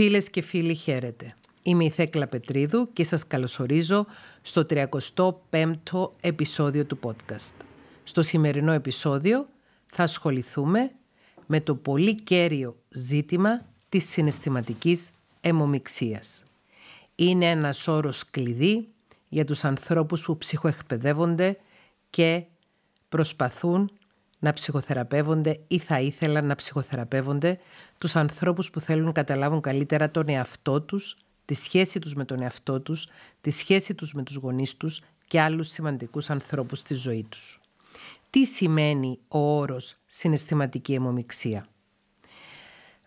Φίλες και φίλοι χαίρετε. Είμαι η Θέκλα Πετρίδου και σας καλωσορίζω στο 35ο επεισόδιο του podcast. Στο σημερινό επεισόδιο θα ασχοληθούμε με το πολύ κέριο ζήτημα της συναισθηματικής αιμομιξίας. Είναι ένας όρος κλειδί για τους ανθρώπους που ψυχοεκπαιδεύονται και προσπαθούν να ψυχοθεραπεύονται ή θα ήθελαν να ψυχοθεραπεύονται τους ανθρώπους που θέλουν να καταλάβουν καλύτερα τον εαυτό τους, τη σχέση τους με τον εαυτό τους, τη σχέση τους με τους γονείς τους και άλλους σημαντικούς ανθρώπους στη ζωή τους. Τι σημαίνει ο όρος συναισθηματική αιμομιξία.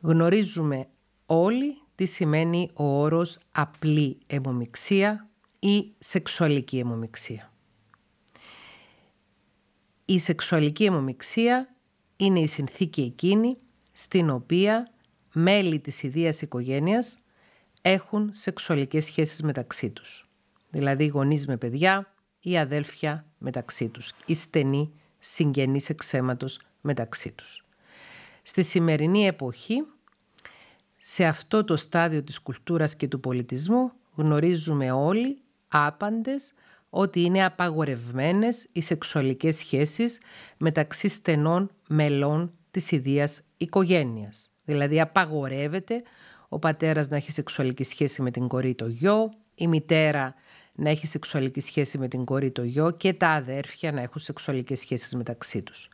Γνωρίζουμε όλοι τι σημαίνει ο όρος απλή αιμομιξία ή σεξουαλική αιμομιξία. Η σεξουαλική αιμομιξία είναι η συνθήκη εκείνη στην οποία μέλη της ιδίας οικογένειας έχουν σεξουαλικές σχέσεις μεταξύ τους. Δηλαδή γονείς με παιδιά ή αδέλφια μεταξύ τους, ή στενοί συγγενείς εξαίματος μεταξύ τους. Στη σημερινή εποχή, σε αυτό το στάδιο της κουλτούρας και του πολιτισμού, γνωρίζουμε όλοι άπαντες ότι είναι απαγορευμένες οι σεξουαλικές σχέσεις μεταξύ στενών μελών της ιδίας οικογένειας. Δηλαδή απαγορεύεται ο πατέρας να έχει σεξουαλική σχέση με την κορή το γιο, η μητέρα να έχει σεξουαλική σχέση με την κορή το γιο και τα αδέρφια να έχουν σεξουαλικές σχέσεις μεταξύ τους.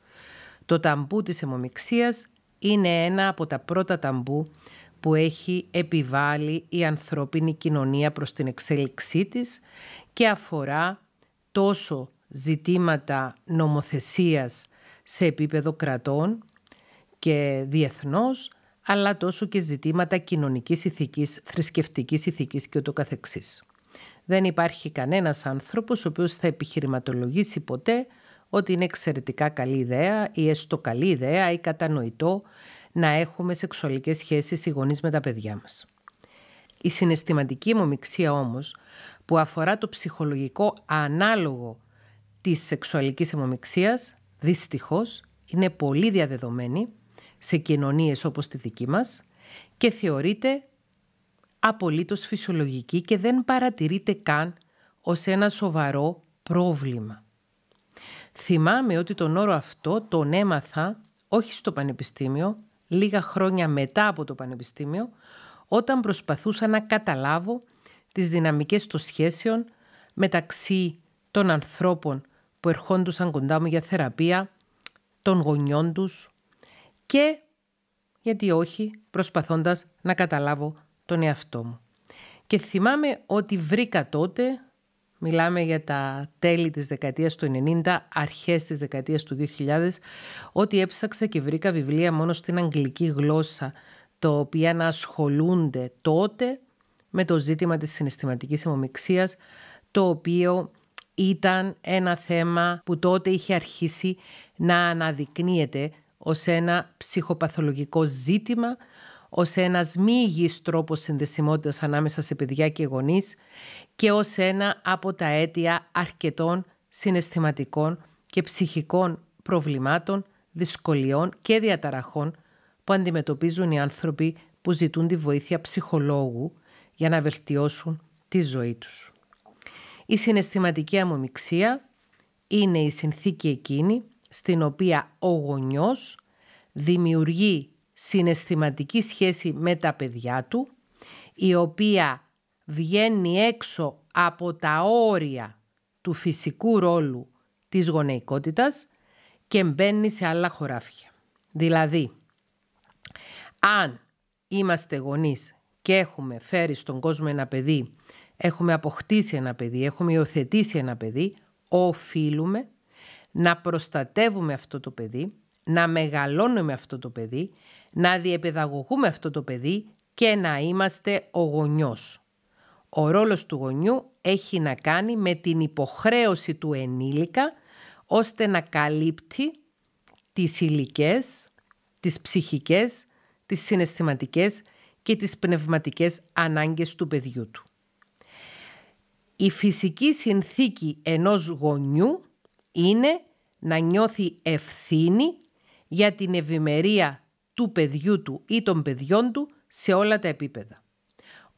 Το ταμπού της αιμομιξίας είναι ένα από τα πρώτα ταμπού που έχει επιβάλει η ανθρώπινη κοινωνία προς την εξέλιξή της και αφορά τόσο ζητήματα νομοθεσίας σε επίπεδο κρατών και διεθνώς, αλλά τόσο και ζητήματα κοινωνικής ηθικής, θρησκευτικής ηθικής και ούτω καθεξής. Δεν υπάρχει κανένας άνθρωπος ο οποίος θα επιχειρηματολογήσει ποτέ ότι είναι εξαιρετικά καλή ιδέα ή έστω καλή ιδέα ή κατανοητό να έχουμε σεξουαλικές σχέσεις οι με τα παιδιά μας. Η συναισθηματική μου όμως, που αφορά το ψυχολογικό ανάλογο της σεξουαλικής αιμομιξίας, δυστυχώς είναι πολύ διαδεδομένη σε κοινωνίες όπως τη δική μας και θεωρείται απολύτως φυσιολογική και δεν παρατηρείται καν ως ένα σοβαρό πρόβλημα. Θυμάμαι ότι τον όρο αυτό τον έμαθα όχι στο πανεπιστήμιο, λίγα χρόνια μετά από το πανεπιστήμιο, όταν προσπαθούσα να καταλάβω τις δυναμικές των σχέσεων μεταξύ των ανθρώπων που ερχόντουσαν κοντά μου για θεραπεία, των γονιών τους και, γιατί όχι, προσπαθώντας να καταλάβω τον εαυτό μου. Και θυμάμαι ότι βρήκα τότε, μιλάμε για τα τέλη της δεκαετίας του 90, αρχές της δεκαετίας του 2000, ότι έψαξα και βρήκα βιβλία μόνο στην αγγλική γλώσσα τα οποία να ασχολούνται τότε με το ζήτημα της συναισθηματικής αιμομιξίας, το οποίο ήταν ένα θέμα που τότε είχε αρχίσει να αναδεικνύεται ως ένα ψυχοπαθολογικό ζήτημα, ως ένας μη υγιής τρόπος συνδεσιμότητας ανάμεσα σε παιδιά και γονείς και ως ένα από τα αίτια αρκετών συναισθηματικών και ψυχικών προβλημάτων, δυσκολιών και διαταραχών που αντιμετωπίζουν οι άνθρωποι που ζητούν τη βοήθεια ψυχολόγου για να βελτιώσουν τη ζωή τους. Η συναισθηματική αμμομιξία είναι η συνθήκη εκείνη στην οποία ο γονιός δημιουργεί συναισθηματική σχέση με τα παιδιά του, η οποία βγαίνει έξω από τα όρια του φυσικού ρόλου της γονεϊκότητας και μπαίνει σε άλλα χωράφια. Δηλαδή, αν είμαστε γονείς και έχουμε φέρει στον κόσμο ένα παιδί, έχουμε αποκτήσει ένα παιδί, έχουμε υιοθετήσει ένα παιδί, οφείλουμε να προστατεύουμε αυτό το παιδί, να μεγαλώνουμε αυτό το παιδί, να διεπαιδαγωγούμε αυτό το παιδί και να είμαστε ο γονιός. Ο ρόλος του γονιού έχει να κάνει με την υποχρέωση του ενήλικα ώστε να καλύπτει τις υλικές, τις ψυχικές τις συναισθηματικές και τις πνευματικές ανάγκες του παιδιού του. Η φυσική συνθήκη ενός γονιού είναι να νιώθει ευθύνη για την ευημερία του παιδιού του ή των παιδιών του σε όλα τα επίπεδα.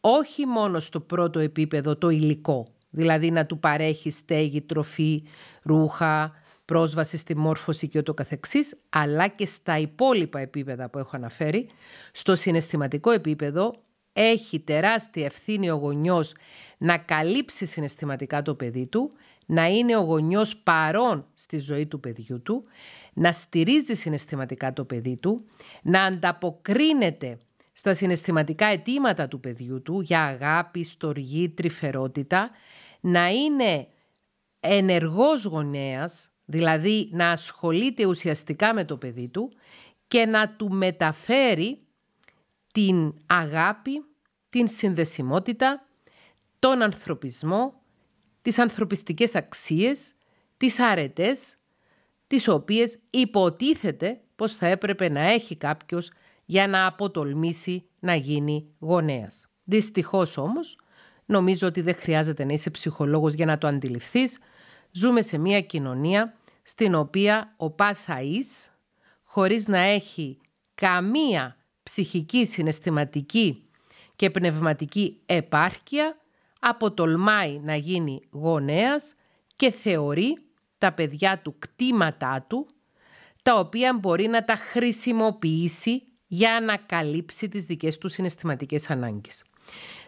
Όχι μόνο στο πρώτο επίπεδο το υλικό, δηλαδή να του παρέχει στέγη, τροφή, ρούχα, πρόσβαση στη μόρφωση και ούτω καθεξής, αλλά και στα υπόλοιπα επίπεδα που έχω αναφέρει, στο συναισθηματικό επίπεδο έχει τεράστια ευθύνη ο γονιός να καλύψει συναισθηματικά το παιδί του, να είναι ο γονιός παρόν στη ζωή του παιδιού του, να στηρίζει συναισθηματικά το παιδί του, να ανταποκρίνεται στα συναισθηματικά αιτήματα του παιδιού του για αγάπη, στοργή, τρυφερότητα, να είναι ενεργός γονέας δηλαδή να ασχολείται ουσιαστικά με το παιδί του και να του μεταφέρει την αγάπη, την συνδεσιμότητα, τον ανθρωπισμό, τις ανθρωπιστικές αξίες, τις αρετές, τις οποίες υποτίθεται πως θα έπρεπε να έχει κάποιος για να αποτολμήσει να γίνει γονέας. Δυστυχώς όμως, νομίζω ότι δεν χρειάζεται να είσαι ψυχολόγος για να το αντιληφθείς, ζούμε σε μια κοινωνία στην οποία ο Πάσαΐς, χωρίς να έχει καμία ψυχική, συναισθηματική και πνευματική επάρκεια, αποτολμάει να γίνει γονέας και θεωρεί τα παιδιά του κτήματά του, τα οποία μπορεί να τα χρησιμοποιήσει για να καλύψει τις δικές του συναισθηματικές ανάγκες.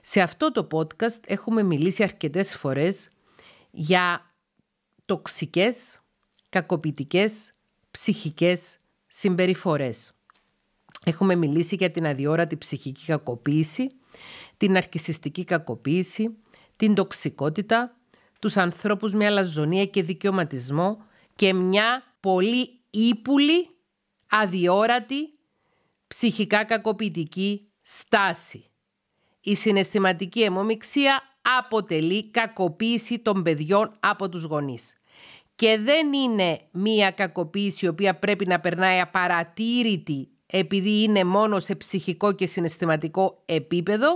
Σε αυτό το podcast έχουμε μιλήσει αρκετές φορές για τοξικές κακοποιητικές ψυχικές συμπεριφορές. Έχουμε μιλήσει για την αδιόρατη ψυχική κακοποίηση, την αρχισιστική κακοποίηση, την τοξικότητα, τους ανθρώπους με αλαζονία και δικαιωματισμό και μια πολύ ύπουλη, αδιόρατη, ψυχικά κακοποιητική στάση. Η συναισθηματική αιμομηξία αποτελεί κακοποίηση των παιδιών από τους γονείς και δεν είναι μία κακοποίηση η οποία πρέπει να περνάει απαρατήρητη επειδή είναι μόνο σε ψυχικό και συναισθηματικό επίπεδο,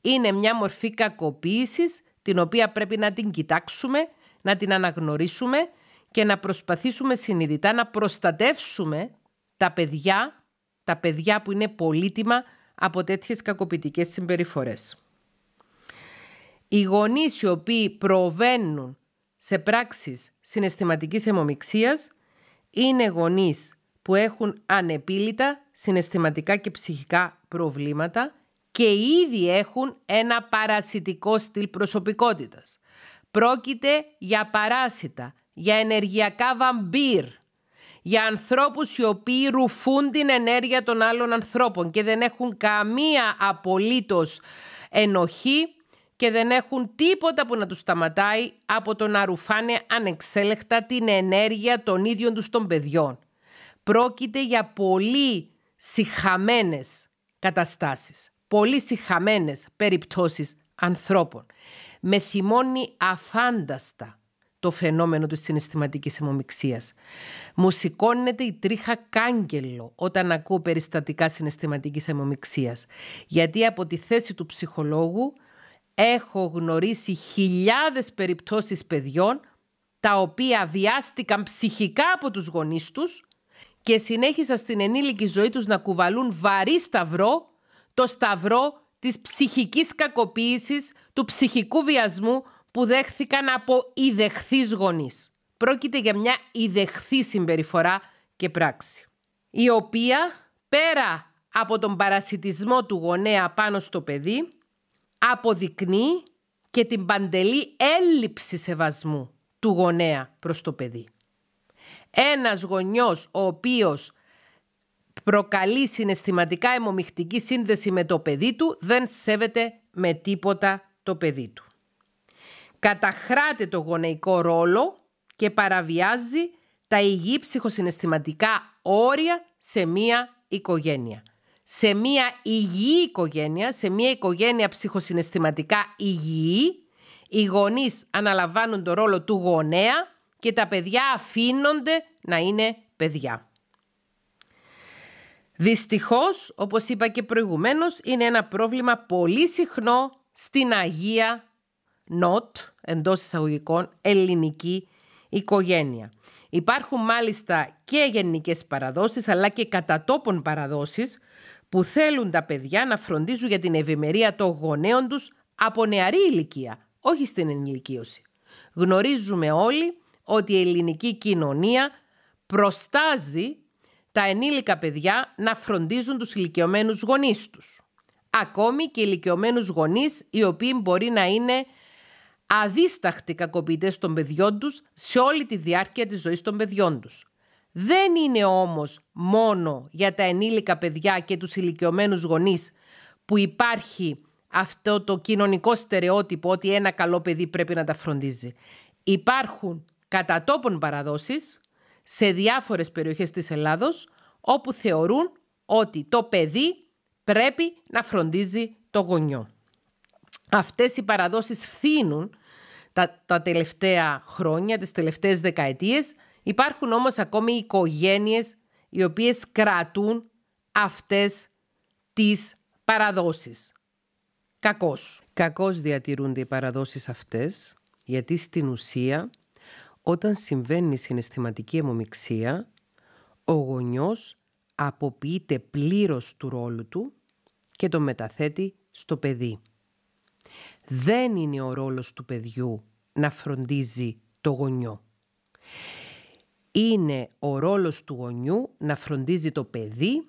είναι μια μορφή κακοποίησης την οποία πρέπει να την κοιτάξουμε, να την αναγνωρίσουμε και να προσπαθήσουμε συνειδητά να προστατεύσουμε τα παιδιά, τα παιδιά που είναι πολύτιμα από τέτοιες κακοποιητικές συμπεριφορές. Οι γονείς οι οποίοι προβαίνουν σε πράξεις συναισθηματικής αιμομιξίας είναι γονείς που έχουν ανεπίλητα συναισθηματικά και ψυχικά προβλήματα και ήδη έχουν ένα παρασιτικό στυλ προσωπικότητας. Πρόκειται για παράσιτα, για ενεργειακά βαμπύρ, για ανθρώπους οι οποίοι ρουφούν την ενέργεια των άλλων ανθρώπων και δεν έχουν καμία απολύτως ενοχή και δεν έχουν τίποτα που να τους σταματάει από το να ρουφάνε ανεξέλεκτα την ενέργεια των ίδιων τους των παιδιών. Πρόκειται για πολύ συχαμένες καταστάσεις, πολύ συχαμένες περιπτώσεις ανθρώπων. Με θυμώνει αφάνταστα το φαινόμενο της συναισθηματικής αιμομιξίας. Μου σηκώνεται η τρίχα κάγκελο όταν ακούω περιστατικά συναισθηματικής αιμομιξίας, γιατί από τη θέση του ψυχολόγου Έχω γνωρίσει χιλιάδες περιπτώσεις παιδιών τα οποία βιάστηκαν ψυχικά από τους γονείς τους και συνέχισαν στην ενήλικη ζωή τους να κουβαλούν βαρύ σταυρό, το σταυρό της ψυχικής κακοποίησης, του ψυχικού βιασμού που δέχθηκαν από ιδεχθείς γονείς. Πρόκειται για μια ιδεχθή συμπεριφορά και πράξη, η οποία πέρα από τον παρασιτισμό του γονέα πάνω στο παιδί, αποδεικνύει και την παντελή έλλειψη σεβασμού του γονέα προς το παιδί. Ένας γονιός ο οποίος προκαλεί συναισθηματικά αιμομιχτική σύνδεση με το παιδί του, δεν σέβεται με τίποτα το παιδί του. Καταχράται το γονεϊκό ρόλο και παραβιάζει τα υγιή ψυχοσυναισθηματικά όρια σε μία οικογένεια σε μια υγιή οικογένεια, σε μια οικογένεια ψυχοσυναισθηματικά υγιή, οι γονείς αναλαμβάνουν το ρόλο του γονέα και τα παιδιά αφήνονται να είναι παιδιά. Δυστυχώς, όπως είπα και προηγουμένως, είναι ένα πρόβλημα πολύ συχνό στην Αγία Νότ, εντός εισαγωγικών, ελληνική οικογένεια. Υπάρχουν μάλιστα και γενικές παραδόσεις, αλλά και κατατόπων παραδόσεις, που θέλουν τα παιδιά να φροντίζουν για την ευημερία των γονέων τους από νεαρή ηλικία, όχι στην ενηλικίωση. Γνωρίζουμε όλοι ότι η ελληνική κοινωνία προστάζει τα ενήλικα παιδιά να φροντίζουν τους ηλικιωμένους γονείς τους. Ακόμη και ηλικιωμένους γονείς οι οποίοι μπορεί να είναι αδίσταχτοι κακοποιητές των παιδιών τους σε όλη τη διάρκεια της ζωής των παιδιών τους. Δεν είναι όμως μόνο για τα ενήλικα παιδιά και τους ηλικιωμένους γονείς που υπάρχει αυτό το κοινωνικό στερεότυπο ότι ένα καλό παιδί πρέπει να τα φροντίζει. Υπάρχουν κατά τόπον παραδόσεις σε διάφορες περιοχές της Ελλάδος όπου θεωρούν ότι το παιδί πρέπει να φροντίζει το γονιό. Αυτές οι παραδόσεις φθήνουν τα, τελευταία χρόνια, τις τελευταίες δεκαετίες Υπάρχουν όμως ακόμη οικογένειες οι οποίες κρατούν αυτές τις παραδόσεις. Κακός. Κακός διατηρούνται οι παραδόσεις αυτές, γιατί στην ουσία όταν συμβαίνει συναισθηματική αιμομιξία, ο γονιός αποποιείται πλήρως του ρόλου του και το μεταθέτει στο παιδί. Δεν είναι ο ρόλος του παιδιού να φροντίζει το γονιό είναι ο ρόλος του γονιού να φροντίζει το παιδί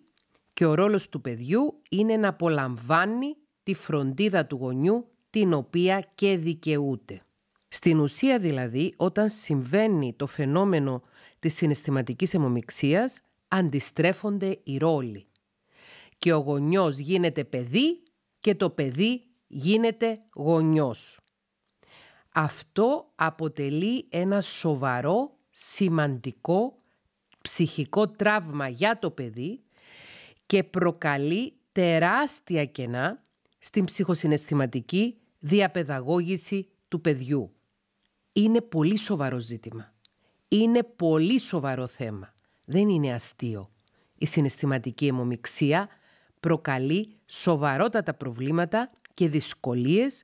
και ο ρόλος του παιδιού είναι να απολαμβάνει τη φροντίδα του γονιού την οποία και δικαιούται. Στην ουσία δηλαδή, όταν συμβαίνει το φαινόμενο της συναισθηματικής αιμομιξίας, αντιστρέφονται οι ρόλοι. Και ο γονιός γίνεται παιδί και το παιδί γίνεται γονιός. Αυτό αποτελεί ένα σοβαρό σημαντικό ψυχικό τραύμα για το παιδί και προκαλεί τεράστια κενά στην ψυχοσυναισθηματική διαπαιδαγώγηση του παιδιού. Είναι πολύ σοβαρό ζήτημα. Είναι πολύ σοβαρό θέμα. Δεν είναι αστείο. Η συναισθηματική αιμομιξία προκαλεί σοβαρότατα προβλήματα και δυσκολίες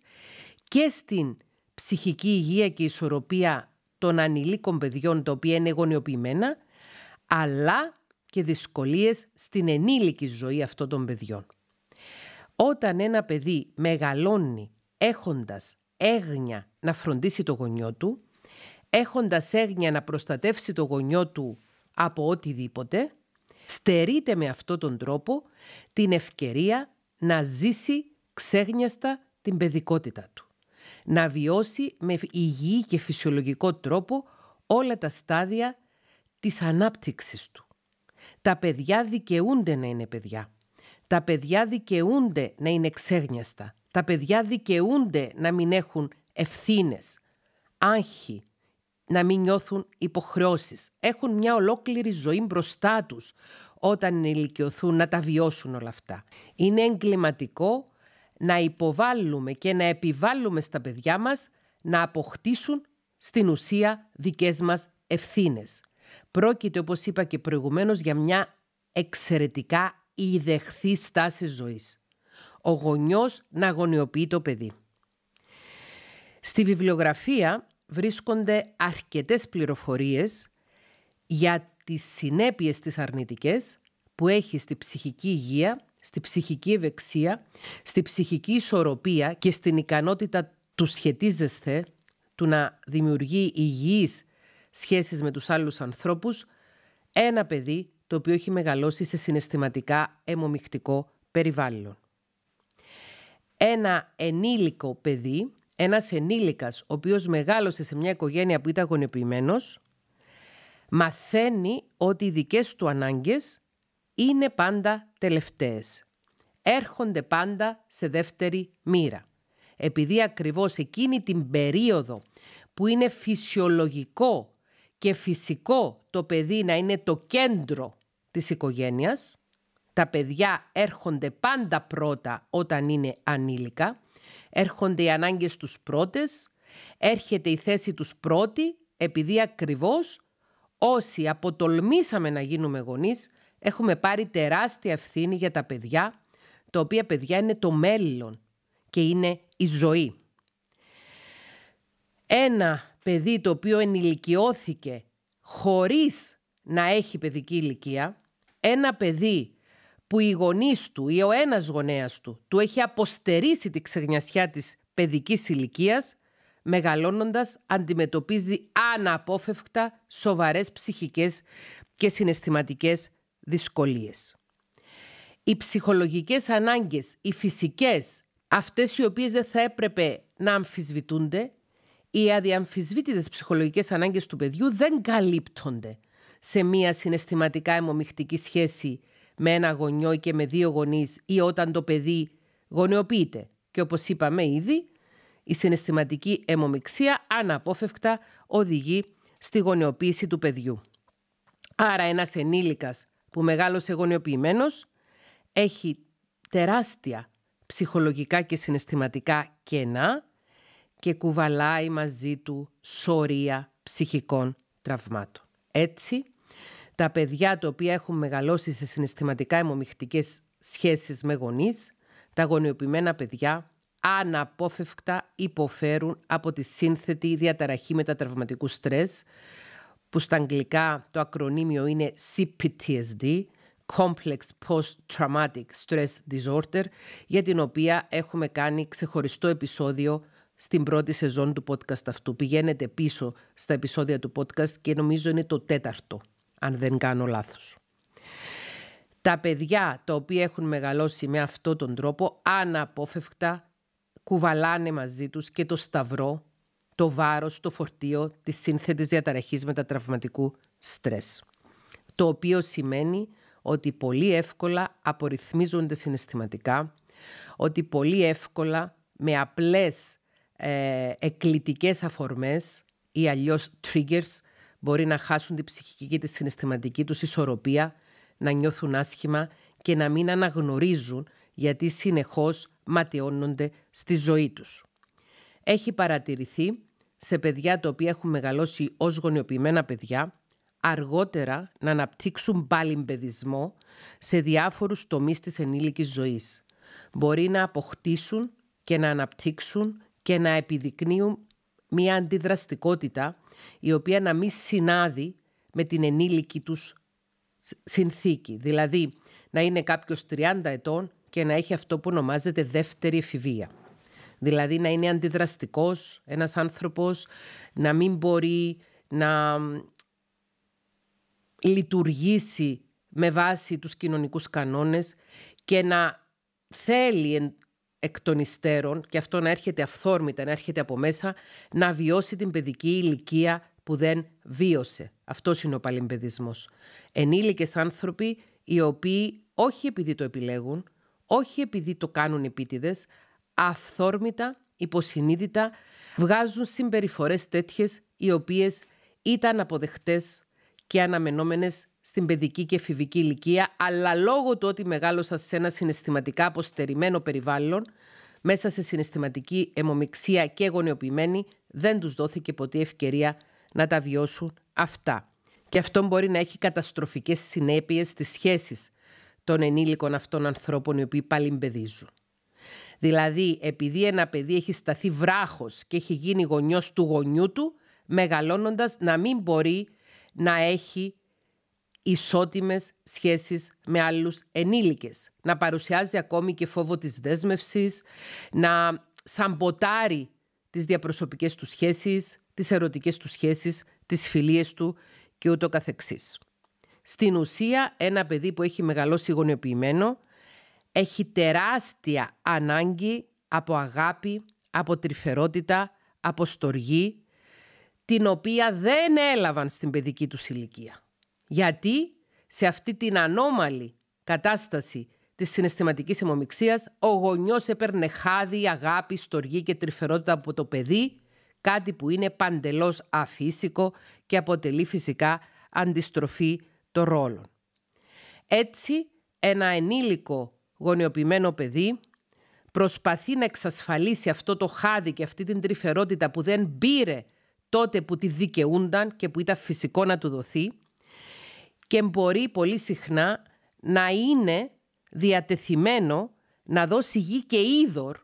και στην ψυχική υγεία και ισορροπία των ανηλίκων παιδιών τα οποία είναι γονιοποιημένα, αλλά και δυσκολίες στην ενήλικη ζωή αυτών των παιδιών. Όταν ένα παιδί μεγαλώνει έχοντας έγνοια να φροντίσει το γονιό του, έχοντας έγνοια να προστατεύσει το γονιό του από οτιδήποτε, στερείται με αυτόν τον τρόπο την ευκαιρία να ζήσει ξέγνιαστα την παιδικότητα του να βιώσει με υγιή και φυσιολογικό τρόπο όλα τα στάδια της ανάπτυξης του. Τα παιδιά δικαιούνται να είναι παιδιά. Τα παιδιά δικαιούνται να είναι ξέγνιαστα. Τα παιδιά δικαιούνται να μην έχουν ευθύνες, άγχη, να μην νιώθουν υποχρεώσεις. Έχουν μια ολόκληρη ζωή μπροστά τους όταν ηλικιωθούν να τα βιώσουν όλα αυτά. Είναι εγκληματικό να υποβάλλουμε και να επιβάλλουμε στα παιδιά μας να αποκτήσουν στην ουσία δικές μας ευθύνες. Πρόκειται, όπως είπα και προηγουμένως, για μια εξαιρετικά ιδεχθή στάση ζωής. Ο γονιός να αγωνιοποιεί το παιδί. Στη βιβλιογραφία βρίσκονται αρκετές πληροφορίες για τις συνέπειες της αρνητικές που έχει στη ψυχική υγεία στη ψυχική ευεξία, στη ψυχική ισορροπία και στην ικανότητα του σχετίζεσθε, του να δημιουργεί υγιείς σχέσεις με τους άλλους ανθρώπους, ένα παιδί το οποίο έχει μεγαλώσει σε συναισθηματικά αιμομιχτικό περιβάλλον. Ένα ενήλικο παιδί, ένας ενήλικας ο οποίος μεγάλωσε σε μια οικογένεια που ήταν γονεποιημένος, μαθαίνει ότι οι δικές του ανάγκες είναι πάντα τελευταίες. Έρχονται πάντα σε δεύτερη μοίρα. Επειδή ακριβώς εκείνη την περίοδο που είναι φυσιολογικό και φυσικό το παιδί να είναι το κέντρο της οικογένειας, τα παιδιά έρχονται πάντα πρώτα όταν είναι ανήλικα, έρχονται οι ανάγκες τους πρώτες, έρχεται η θέση τους πρώτη, επειδή ακριβώς όσοι αποτολμήσαμε να γίνουμε γονείς, Έχουμε πάρει τεράστια ευθύνη για τα παιδιά, τα οποία παιδιά είναι το μέλλον και είναι η ζωή. Ένα παιδί το οποίο ενηλικιώθηκε χωρίς να έχει παιδική ηλικία, ένα παιδί που οι γονείς του ή ο ένας γονέας του του έχει αποστερήσει τη ξεγνιασιά της παιδικής ηλικίας, μεγαλώνοντας αντιμετωπίζει αναπόφευκτα σοβαρές ψυχικές και συναισθηματικές δυσκολίες. Οι ψυχολογικές ανάγκες, οι φυσικές, αυτές οι οποίες δεν θα έπρεπε να αμφισβητούνται, οι αδιαμφισβήτητες ψυχολογικές ανάγκες του παιδιού δεν καλύπτονται σε μία συναισθηματικά αιμομιχτική σχέση με ένα γονιό και με δύο γονείς ή όταν το παιδί γονεοποιείται. Και όπως είπαμε ήδη, η συναισθηματική αιμομιξία αναπόφευκτα οδηγεί στη γονεοποίηση του παιδιού. Άρα ένας ενήλικας που μεγάλωσε γονιοποιημένος, έχει τεράστια ψυχολογικά και συναισθηματικά κενά και κουβαλάει μαζί του σωρία ψυχικών τραυμάτων. Έτσι, τα παιδιά τα οποία έχουν μεγαλώσει σε συναισθηματικά αιμομιχτικές σχέσεις με γονείς, τα γονιοποιημένα παιδιά αναπόφευκτα υποφέρουν από τη σύνθετη διαταραχή μετατραυματικού στρες, που στα αγγλικά το ακρονίμιο είναι CPTSD, Complex Post-Traumatic Stress Disorder, για την οποία έχουμε κάνει ξεχωριστό επεισόδιο στην πρώτη σεζόν του podcast αυτού. Πηγαίνετε πίσω στα επεισόδια του podcast και νομίζω είναι το τέταρτο, αν δεν κάνω λάθος. Τα παιδιά τα οποία έχουν μεγαλώσει με αυτόν τον τρόπο, αναπόφευκτα κουβαλάνε μαζί τους και το σταυρό το βάρος, το φορτίο της σύνθετης διαταραχής μετατραυματικού στρες. Το οποίο σημαίνει ότι πολύ εύκολα απορριθμίζονται συναισθηματικά, ότι πολύ εύκολα με απλές ε, αφορμές ή αλλιώς triggers μπορεί να χάσουν την ψυχική και τη συναισθηματική τους ισορροπία, να νιώθουν άσχημα και να μην αναγνωρίζουν γιατί συνεχώς ματαιώνονται στη ζωή τους. Έχει παρατηρηθεί σε παιδιά τα οποία έχουν μεγαλώσει ως γονιοποιημένα παιδιά, αργότερα να αναπτύξουν παλιμπεδισμό σε διάφορους τομείς της ενήλικης ζωής. Μπορεί να αποκτήσουν και να αναπτύξουν και να επιδεικνύουν μια αντιδραστικότητα η οποία να μην συνάδει με την ενήλικη τους συνθήκη. Δηλαδή να είναι κάποιος 30 ετών και να έχει αυτό που ονομάζεται δεύτερη εφηβεία. Δηλαδή να είναι αντιδραστικός ένας άνθρωπος, να μην μπορεί να λειτουργήσει με βάση τους κοινωνικούς κανόνες και να θέλει εκ των υστέρων, και αυτό να έρχεται αυθόρμητα, να έρχεται από μέσα, να βιώσει την παιδική ηλικία που δεν βίωσε. Αυτός είναι ο παλιμπεδισμός. Ενήλικες άνθρωποι οι οποίοι όχι επειδή το επιλέγουν, όχι επειδή το κάνουν επίτηδες, αυθόρμητα, υποσυνείδητα, βγάζουν συμπεριφορές τέτοιες οι οποίες ήταν αποδεχτές και αναμενόμενες στην παιδική και εφηβική ηλικία, αλλά λόγω του ότι μεγάλωσα σε ένα συναισθηματικά αποστερημένο περιβάλλον, μέσα σε συναισθηματική αιμομηξία και γονεοποιημένη, δεν τους δόθηκε ποτέ ευκαιρία να τα βιώσουν αυτά. Και αυτό μπορεί να έχει καταστροφικές συνέπειες στις σχέσεις των ενήλικων αυτών ανθρώπων οι οποίοι παλιμπεδίζουν. Δηλαδή, επειδή ένα παιδί έχει σταθεί βράχος και έχει γίνει γονιός του γονιού του, μεγαλώνοντας να μην μπορεί να έχει ισότιμες σχέσεις με άλλους ενήλικες. Να παρουσιάζει ακόμη και φόβο της δέσμευσης, να σαμποτάρει τις διαπροσωπικές του σχέσεις, τις ερωτικές του σχέσεις, τις φιλίες του και ούτω καθεξής. Στην ουσία, ένα παιδί που έχει μεγαλώσει γονιοποιημένο έχει τεράστια ανάγκη από αγάπη, από τρυφερότητα, από στοργή, την οποία δεν έλαβαν στην παιδική τους ηλικία. Γιατί σε αυτή την ανώμαλη κατάσταση της συναισθηματικής αιμομιξίας, ο γονιός έπαιρνε χάδι, αγάπη, στοργή και τρυφερότητα από το παιδί, κάτι που είναι παντελώς αφύσικο και αποτελεί φυσικά αντιστροφή των ρόλων. Έτσι, ένα ενήλικο γονιοποιημένο παιδί προσπαθεί να εξασφαλίσει αυτό το χάδι και αυτή την τρυφερότητα που δεν πήρε τότε που τη δικαιούνταν και που ήταν φυσικό να του δοθεί και μπορεί πολύ συχνά να είναι διατεθειμένο να δώσει γη και είδωρ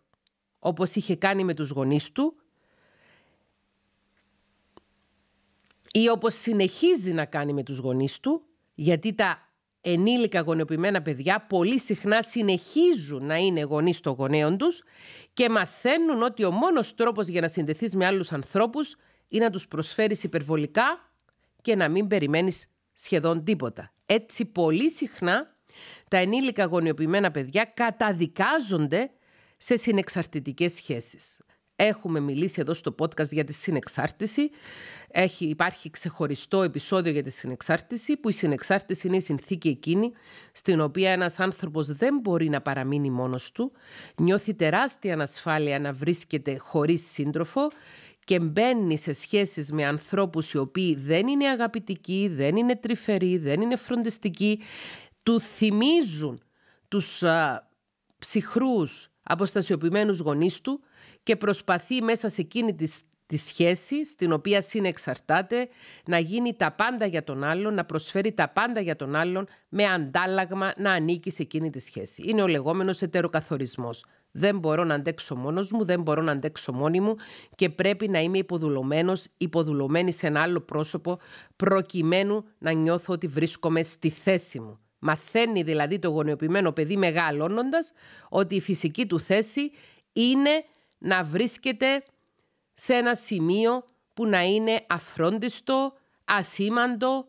όπως είχε κάνει με τους γονείς του ή όπως συνεχίζει να κάνει με τους γονείς του γιατί τα ενήλικα γονεοποιημένα παιδιά πολύ συχνά συνεχίζουν να είναι γονείς των γονέων τους και μαθαίνουν ότι ο μόνος τρόπος για να συνδεθείς με άλλους ανθρώπους είναι να τους προσφέρεις υπερβολικά και να μην περιμένεις σχεδόν τίποτα. Έτσι πολύ συχνά τα ενήλικα γονιοποιημένα παιδιά καταδικάζονται σε συνεξαρτητικές σχέσεις. Έχουμε μιλήσει εδώ στο podcast για τη συνεξάρτηση. Έχει, υπάρχει ξεχωριστό επεισόδιο για τη συνεξάρτηση, που η συνεξάρτηση είναι η συνθήκη εκείνη στην οποία ένας άνθρωπος δεν μπορεί να παραμείνει μόνος του, νιώθει τεράστια ανασφάλεια να βρίσκεται χωρίς σύντροφο και μπαίνει σε σχέσεις με ανθρώπους οι οποίοι δεν είναι αγαπητικοί, δεν είναι τρυφεροί, δεν είναι φροντιστικοί, του θυμίζουν τους α, ψυχρούς, αποστασιοποιημένους γονείς του και προσπαθεί μέσα σε εκείνη της, της σχέση στην οποία συνεξαρτάται να γίνει τα πάντα για τον άλλον, να προσφέρει τα πάντα για τον άλλον με αντάλλαγμα να ανήκει σε εκείνη τη σχέση. Είναι ο λεγόμενος ετεροκαθορισμός. Δεν μπορώ να αντέξω μόνος μου, δεν μπορώ να αντέξω μόνη μου και πρέπει να είμαι υποδουλωμένος, υποδουλωμένη σε ένα άλλο πρόσωπο προκειμένου να νιώθω ότι βρίσκομαι στη θέση μου. Μαθαίνει δηλαδή το γονιοποιημένο παιδί μεγαλώνοντας ότι η φυσική του θέση είναι να βρίσκεται σε ένα σημείο που να είναι αφρόντιστο, ασήμαντο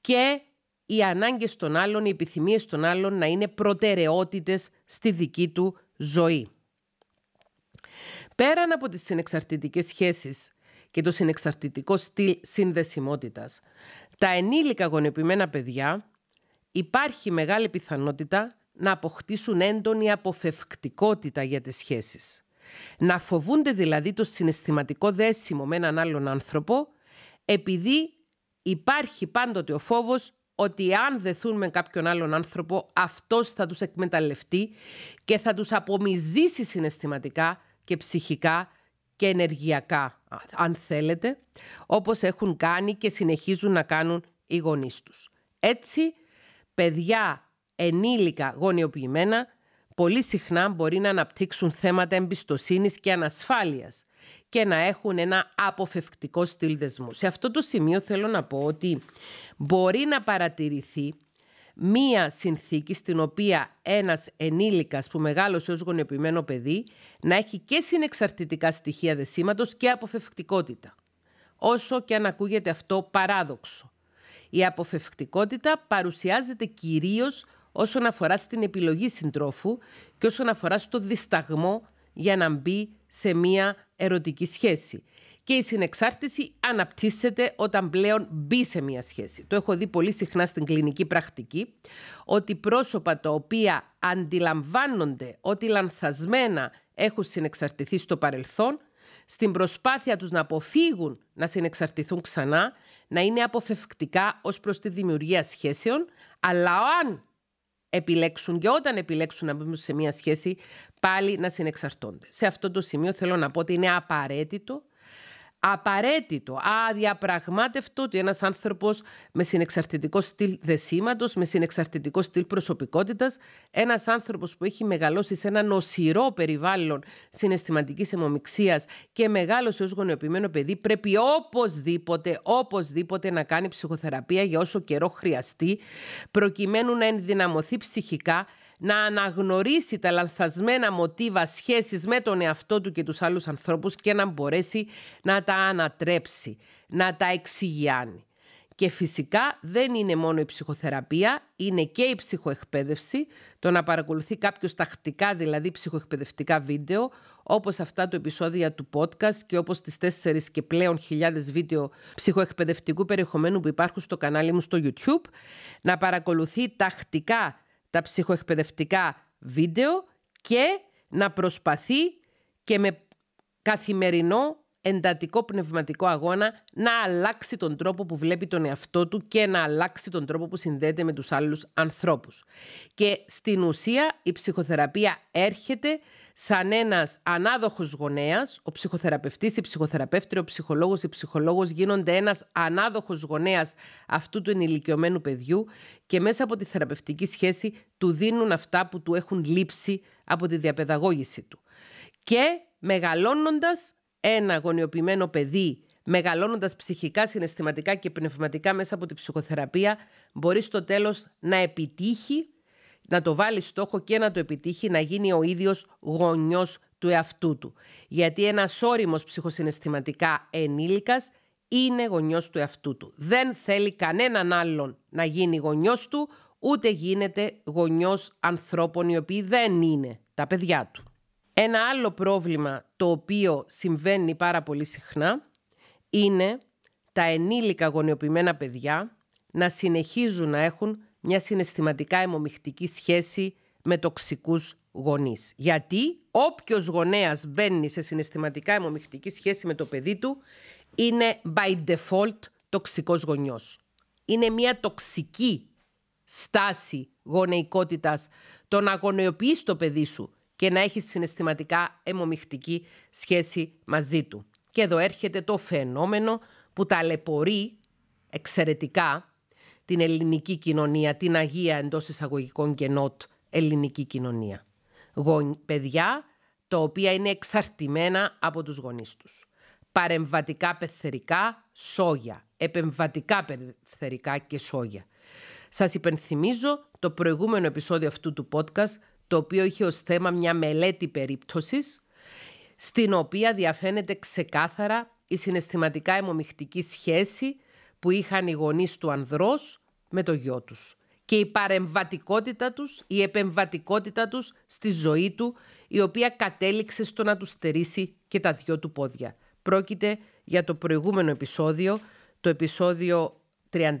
και οι ανάγκες των άλλων, οι επιθυμίες των άλλων να είναι προτεραιότητες στη δική του ζωή. Πέραν από τις συνεξαρτητικές σχέσεις και το συνεξαρτητικό στυλ συνδεσιμότητας, τα ενήλικα γονεοποιημένα παιδιά υπάρχει μεγάλη πιθανότητα να αποκτήσουν έντονη αποφευκτικότητα για τις σχέσεις. Να φοβούνται δηλαδή το συναισθηματικό δέσιμο με έναν άλλον άνθρωπο, επειδή υπάρχει πάντοτε ο φόβος ότι αν δεθούν με κάποιον άλλον άνθρωπο, αυτός θα τους εκμεταλλευτεί και θα τους απομυζήσει συναισθηματικά και ψυχικά και ενεργειακά, αν θέλετε, όπως έχουν κάνει και συνεχίζουν να κάνουν οι γονείς τους. Έτσι, παιδιά ενήλικα γονιοποιημένα πολύ συχνά μπορεί να αναπτύξουν θέματα εμπιστοσύνης και ανασφάλειας και να έχουν ένα αποφευκτικό στυλ δεσμού. Σε αυτό το σημείο θέλω να πω ότι μπορεί να παρατηρηθεί μία συνθήκη στην οποία ένας ενήλικας που μεγάλωσε ως γονιοποιημένο παιδί να έχει και συνεξαρτητικά στοιχεία δεσίματος και αποφευκτικότητα. Όσο και αν ακούγεται αυτό παράδοξο. Η αποφευκτικότητα παρουσιάζεται κυρίως όσον αφορά στην επιλογή συντρόφου και όσον αφορά στο δισταγμό για να μπει σε μία ερωτική σχέση. Και η συνεξάρτηση αναπτύσσεται όταν πλέον μπει σε μία σχέση. Το έχω δει πολύ συχνά στην κλινική πρακτική, ότι πρόσωπα τα οποία αντιλαμβάνονται ότι λανθασμένα έχουν συνεξαρτηθεί στο παρελθόν, στην προσπάθεια τους να αποφύγουν να συνεξαρτηθούν ξανά, να είναι αποφευκτικά ως προς τη δημιουργία σχέσεων, αλλά αν επιλέξουν και όταν επιλέξουν να μπουν σε μια σχέση, πάλι να συνεξαρτώνται. Σε αυτό το σημείο θέλω να πω ότι είναι απαραίτητο απαραίτητο, αδιαπραγμάτευτο ότι ένας άνθρωπος με συνεξαρτητικό στυλ δεσίματος, με συνεξαρτητικό στυλ προσωπικότητας, ένας άνθρωπος που έχει μεγαλώσει σε ένα νοσηρό περιβάλλον συναισθηματικής αιμομιξίας και μεγάλωσε ως γονιοποιημένο παιδί, πρέπει οπωσδήποτε, οπωσδήποτε να κάνει ψυχοθεραπεία για όσο καιρό χρειαστεί, προκειμένου να ενδυναμωθεί ψυχικά, να αναγνωρίσει τα λανθασμένα μοτίβα σχέσης με τον εαυτό του και τους άλλους ανθρώπους και να μπορέσει να τα ανατρέψει, να τα εξηγιάνει. Και φυσικά δεν είναι μόνο η ψυχοθεραπεία, είναι και η ψυχοεκπαίδευση, το να παρακολουθεί κάποιος τακτικά, δηλαδή ψυχοεκπαιδευτικά βίντεο, όπως αυτά του επεισόδια του podcast και όπως τις 4 και πλέον χιλιάδες βίντεο ψυχοεκπαιδευτικού περιεχομένου που υπάρχουν στο κανάλι μου στο YouTube, να παρακολουθεί τακτικά τα ψυχοεκπαιδευτικά βίντεο και να προσπαθεί και με καθημερινό εντατικό πνευματικό αγώνα να αλλάξει τον τρόπο που βλέπει τον εαυτό του και να αλλάξει τον τρόπο που συνδέεται με τους άλλους ανθρώπους. Και στην ουσία η ψυχοθεραπεία έρχεται σαν ένας ανάδοχος γονέας, ο ψυχοθεραπευτής, η ψυχοθεραπεύτρια, ο ψυχολόγος, η ψυχολόγος γίνονται ένας ανάδοχος γονέας αυτού του ενηλικιωμένου παιδιού και μέσα από τη θεραπευτική σχέση του δίνουν αυτά που του έχουν λείψει από τη διαπαιδαγώγηση του. Και μεγαλώνοντας ένα γονιοποιημένο παιδί μεγαλώνοντας ψυχικά, συναισθηματικά και πνευματικά μέσα από την ψυχοθεραπεία, μπορεί στο τέλος να επιτύχει, να το βάλει στόχο και να το επιτύχει, να γίνει ο ίδιος γονιός του εαυτού του. Γιατί ένας όριμος ψυχοσυναισθηματικά ενήλικας είναι γονιός του εαυτού του. Δεν θέλει κανέναν άλλον να γίνει γονιός του, ούτε γίνεται γονιός ανθρώπων οι οποίοι δεν είναι τα παιδιά του. Ένα άλλο πρόβλημα το οποίο συμβαίνει πάρα πολύ συχνά είναι τα ενήλικα γονιοποιημένα παιδιά να συνεχίζουν να έχουν μια συναισθηματικά αιμομιχτική σχέση με τοξικούς γονείς. Γιατί όποιος γονέας μπαίνει σε συναισθηματικά αιμομιχτική σχέση με το παιδί του είναι by default τοξικός γονιός. Είναι μια τοξική στάση γονεϊκότητας το να γονεοποιείς το παιδί σου και να έχεις συναισθηματικά αιμομιχτική σχέση μαζί του. Και εδώ έρχεται το φαινόμενο που ταλαιπωρεί εξαιρετικά την ελληνική κοινωνία, την Αγία εντός εισαγωγικών και ελληνική κοινωνία. Γον, παιδιά τα οποία είναι εξαρτημένα από τους γονείς τους. Παρεμβατικά πεθερικά, σόγια. Επεμβατικά πεθερικά και σόγια. Σας υπενθυμίζω το προηγούμενο επεισόδιο αυτού του podcast το οποίο είχε ως θέμα μια μελέτη περίπτωσης, στην οποία διαφαίνεται ξεκάθαρα η συναισθηματικά αιμομιχτική σχέση που είχαν οι γονείς του ανδρός με το γιο τους και η παρεμβατικότητα τους, η επεμβατικότητα τους στη ζωή του, η οποία κατέληξε στο να τους στερήσει και τα δυο του πόδια. Πρόκειται για το προηγούμενο επεισόδιο, το επεισόδιο 34,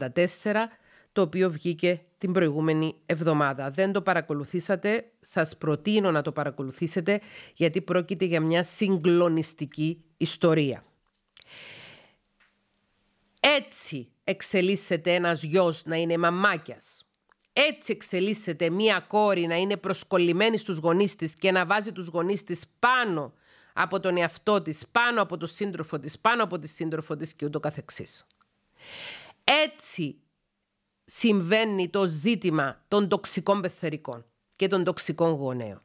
το οποίο βγήκε την προηγούμενη εβδομάδα. Δεν το παρακολουθήσατε, σας προτείνω να το παρακολουθήσετε γιατί πρόκειται για μια συγκλονιστική ιστορία. Έτσι εξελίσσεται ένας γιος να είναι μαμάκιας. Έτσι εξελίσσεται μία κόρη να είναι προσκολλημένη στους γονείς της και να βάζει τους γονείς της πάνω από τον εαυτό της, πάνω από τον σύντροφο της, πάνω από τη σύντροφο της και ούτω καθεξής. Έτσι συμβαίνει το ζήτημα των τοξικών πεθερικών και των τοξικών γονέων.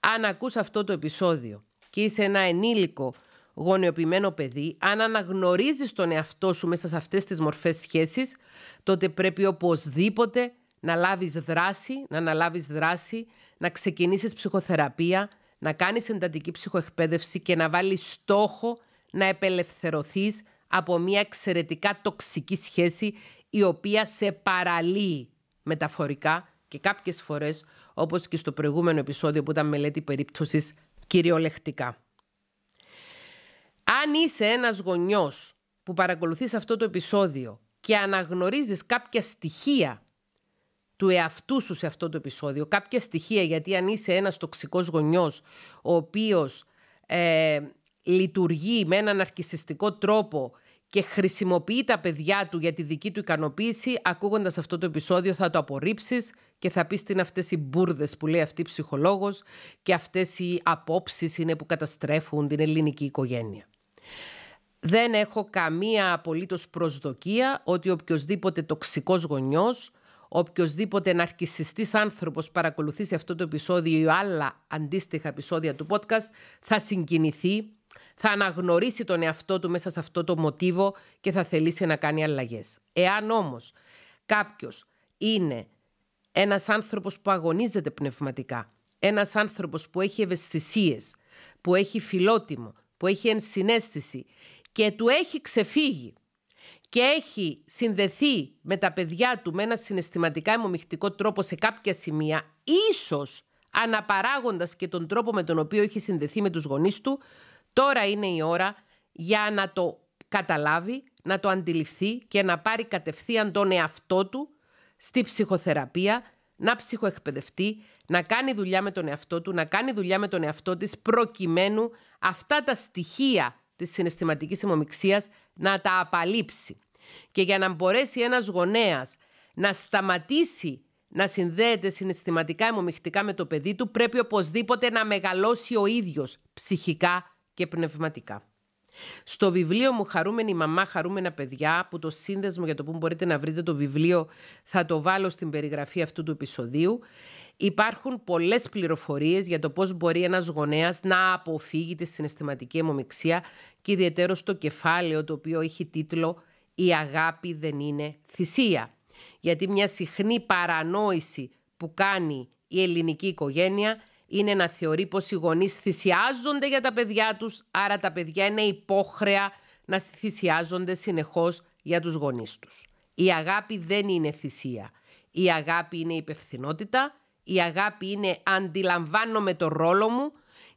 Αν ακούς αυτό το επεισόδιο και είσαι ένα ενήλικο γονεοποιημένο παιδί, αν αναγνωρίζεις τον εαυτό σου μέσα σε αυτές τις μορφές σχέσεις, τότε πρέπει οπωσδήποτε να λάβεις δράση, να αναλάβεις δράση, να ξεκινήσεις ψυχοθεραπεία, να κάνεις εντατική ψυχοεκπαίδευση και να βάλεις στόχο να επελευθερωθείς από μια εξαιρετικά τοξική σχέση η οποία σε παραλύει μεταφορικά και κάποιες φορές, όπως και στο προηγούμενο επεισόδιο που ήταν μελέτη περίπτωσης, κυριολεκτικά. Αν είσαι ένας γονιός που παρακολουθείς αυτό το επεισόδιο και αναγνωρίζεις κάποια στοιχεία του εαυτού σου σε αυτό το επεισόδιο, κάποια στοιχεία, γιατί αν είσαι ένας τοξικός γονιός, ο οποίος ε, λειτουργεί με έναν αρκισιστικό τρόπο και χρησιμοποιεί τα παιδιά του για τη δική του ικανοποίηση, ακούγοντας αυτό το επεισόδιο θα το απορρίψεις και θα πεις τι είναι αυτές οι μπουρδες που λέει αυτή η ψυχολόγος και αυτές οι απόψεις είναι που καταστρέφουν την ελληνική οικογένεια. Δεν έχω καμία απολύτως προσδοκία ότι οποιοδήποτε τοξικός γονιός, οποιοδήποτε ναρκισιστής άνθρωπος παρακολουθήσει αυτό το επεισόδιο ή άλλα αντίστοιχα επεισόδια του podcast θα συγκινηθεί θα αναγνωρίσει τον εαυτό του μέσα σε αυτό το μοτίβο και θα θελήσει να κάνει αλλαγές. Εάν όμως κάποιος είναι ένας άνθρωπος που αγωνίζεται πνευματικά, ένας άνθρωπος που έχει ευαισθησίες, που έχει φιλότιμο, που έχει ενσυναίσθηση και του έχει ξεφύγει και έχει συνδεθεί με τα παιδιά του με ένα συναισθηματικά αιμομιχτικό τρόπο σε κάποια σημεία, ίσως αναπαράγοντας και τον τρόπο με τον οποίο έχει συνδεθεί με τους γονείς του, Τώρα είναι η ώρα για να το καταλάβει, να το αντιληφθεί και να πάρει κατευθείαν τον εαυτό του στη ψυχοθεραπεία, να ψυχοεκπαιδευτεί, να κάνει δουλειά με τον εαυτό του, να κάνει δουλειά με τον εαυτό της προκειμένου αυτά τα στοιχεία της συναισθηματικής αιμομιξίας να τα απαλείψει. Και για να μπορέσει ένας γονέας να σταματήσει να συνδέεται συναισθηματικά αιμομιχτικά με το παιδί του, πρέπει οπωσδήποτε να μεγαλώσει ο ίδιος ψυχικά και πνευματικά. Στο βιβλίο μου «Χαρούμενη μαμά, χαρούμενα παιδιά» που το σύνδεσμο για το που μπορείτε να βρείτε το βιβλίο θα το βάλω στην περιγραφή αυτού του επεισοδίου υπάρχουν πολλές πληροφορίες για το πώς μπορεί ένας γονέας να αποφύγει τη συναισθηματική αιμομιξία και ιδιαίτερο στο κεφάλαιο το οποίο έχει τίτλο «Η αγάπη δεν είναι θυσία». Γιατί μια συχνή παρανόηση που κάνει η ελληνική οικογένεια είναι να θεωρεί πως οι γονείς θυσιάζονται για τα παιδιά τους, άρα τα παιδιά είναι υπόχρεα να θυσιάζονται συνεχώς για τους γονείς τους. Η αγάπη δεν είναι θυσία. Η αγάπη είναι υπευθυνότητα, η αγάπη είναι αντιλαμβάνομαι το ρόλο μου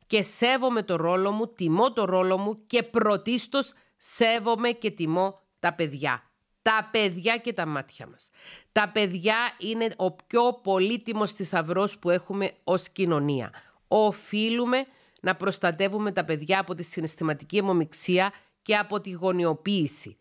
και σέβομαι το ρόλο μου, τιμώ το ρόλο μου και πρωτίστως σέβομαι και τιμώ τα παιδιά τα παιδιά και τα μάτια μας. Τα παιδιά είναι ο πιο πολύτιμος θησαυρός που έχουμε ως κοινωνία. Οφείλουμε να προστατεύουμε τα παιδιά από τη συναισθηματική αιμομηξία και από τη γονιοποίηση.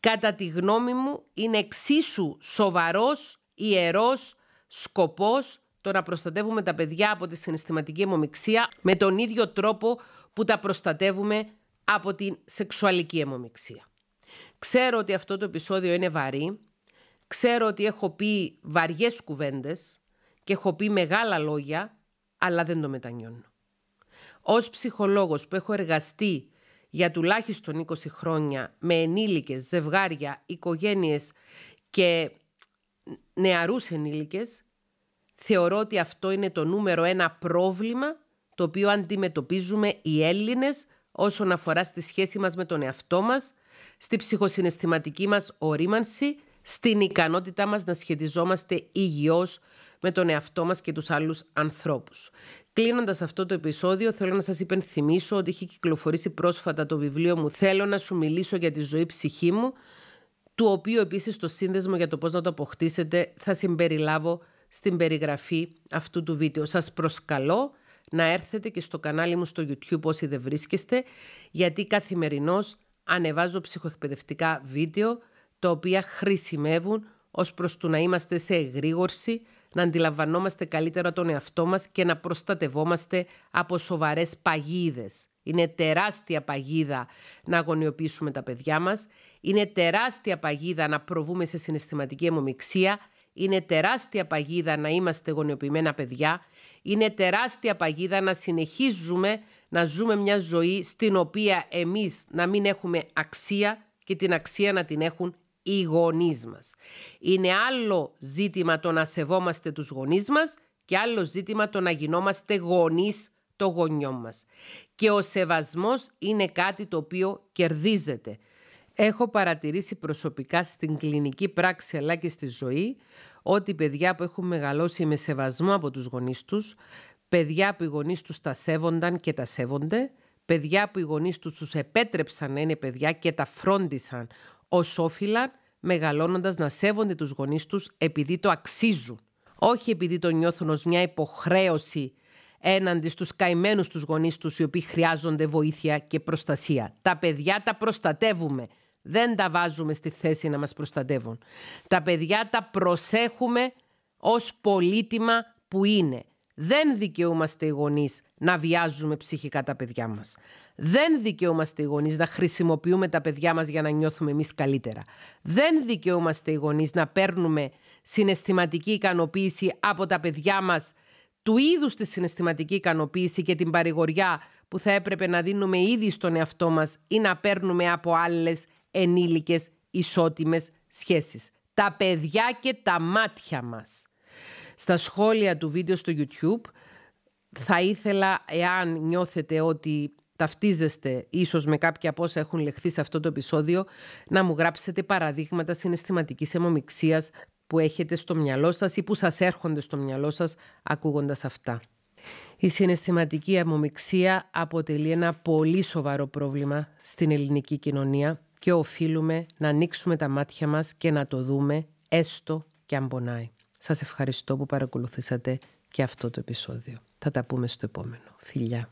Κατά τη γνώμη μου είναι εξίσου σοβαρός, ιερός σκοπός το να προστατεύουμε τα παιδιά από τη συναισθηματική αιμομηξία με τον ίδιο τρόπο που τα προστατεύουμε από την σεξουαλική αιμομηξία. Ξέρω ότι αυτό το επεισόδιο είναι βαρύ. Ξέρω ότι έχω πει βαριές κουβέντες και έχω πει μεγάλα λόγια, αλλά δεν το μετανιώνω. Ως ψυχολόγος που έχω εργαστεί για τουλάχιστον 20 χρόνια με ενήλικες, ζευγάρια, οικογένειες και νεαρούς ενήλικες, θεωρώ ότι αυτό είναι το νούμερο ένα πρόβλημα το οποίο αντιμετωπίζουμε οι Έλληνες όσον αφορά στη σχέση μας με τον εαυτό μας στη ψυχοσυναισθηματική μας ορίμανση, στην ικανότητά μας να σχετιζόμαστε υγιώς με τον εαυτό μας και τους άλλους ανθρώπους. Κλείνοντας αυτό το επεισόδιο, θέλω να σας υπενθυμίσω ότι έχει κυκλοφορήσει πρόσφατα το βιβλίο μου Θέλω να σου μιλήσω για τη ζωή ψυχή μου, του οποίου επίσης το σύνδεσμο για το πώς να το αποκτήσετε θα συμπεριλάβω στην περιγραφή αυτού του βίντεο. Σας προσκαλώ να έρθετε και στο κανάλι μου στο YouTube όσοι δεν βρίσκεστε, γιατί καθημερινώς ανεβάζω ψυχοεκπαιδευτικά βίντεο τα οποία χρησιμεύουν ως προς το να είμαστε σε εγρήγορση, να αντιλαμβανόμαστε καλύτερα τον εαυτό μας και να προστατευόμαστε από σοβαρές παγίδες. Είναι τεράστια παγίδα να αγωνιοποιήσουμε τα παιδιά μας, είναι τεράστια παγίδα να προβούμε σε συναισθηματική αιμομιξία, είναι τεράστια παγίδα να είμαστε γονιοποιημένα παιδιά, είναι τεράστια παγίδα να συνεχίζουμε να ζούμε μια ζωή στην οποία εμείς να μην έχουμε αξία και την αξία να την έχουν οι γονείς μας. Είναι άλλο ζήτημα το να σεβόμαστε τους γονείς μας και άλλο ζήτημα το να γινόμαστε γονείς των γονιών μας. Και ο σεβασμός είναι κάτι το οποίο κερδίζεται. Έχω παρατηρήσει προσωπικά στην κλινική πράξη αλλά και στη ζωή ότι οι παιδιά που έχουν μεγαλώσει με σεβασμό από τους γονείς τους παιδιά που οι γονείς τους τα σέβονταν και τα σέβονται, παιδιά που οι γονείς τους τους επέτρεψαν να είναι παιδιά και τα φρόντισαν ως όφυλαν, Μεγαλώνοντας να σέβονται τους γονείς τους επειδή το αξίζουν. Όχι επειδή το νιώθουν ως μια υποχρέωση έναντι στους καημένους τους γονείς τους οι οποίοι χρειάζονται βοήθεια και προστασία. Τα παιδιά τα προστατεύουμε. Δεν τα βάζουμε στη θέση να μας προστατεύουν. Τα παιδιά τα προσέχουμε ως πολύτιμα που είναι. Δεν δικαιούμαστε οι γονείς να βιάζουμε ψυχικά τα παιδιά μας. Δεν δικαιούμαστε οι γονείς να χρησιμοποιούμε τα παιδιά μας για να νιώθουμε εμείς καλύτερα. Δεν δικαιούμαστε οι γονείς να παίρνουμε συναισθηματική ικανοποίηση από τα παιδιά μας του είδους της συναισθηματική ικανοποίηση και την παρηγοριά που θα έπρεπε να δίνουμε ήδη στον εαυτό μας ή να παίρνουμε από άλλες ενήλικες ισότιμες σχέσεις. Τα παιδιά και τα μάτια μας στα σχόλια του βίντεο στο YouTube. Θα ήθελα, εάν νιώθετε ότι ταυτίζεστε ίσως με κάποια από όσα έχουν λεχθεί σε αυτό το επεισόδιο, να μου γράψετε παραδείγματα συναισθηματικής αιμομιξίας που έχετε στο μυαλό σας ή που σας έρχονται στο μυαλό σας ακούγοντας αυτά. Η συναισθηματική αιμομιξία αποτελεί ένα πολύ σοβαρό πρόβλημα στην ελληνική κοινωνία και οφείλουμε να ανοίξουμε τα μάτια μας και να το δούμε έστω και αν πονάει. Σας ευχαριστώ που παρακολουθήσατε και αυτό το επεισόδιο. Θα τα πούμε στο επόμενο. Φιλιά!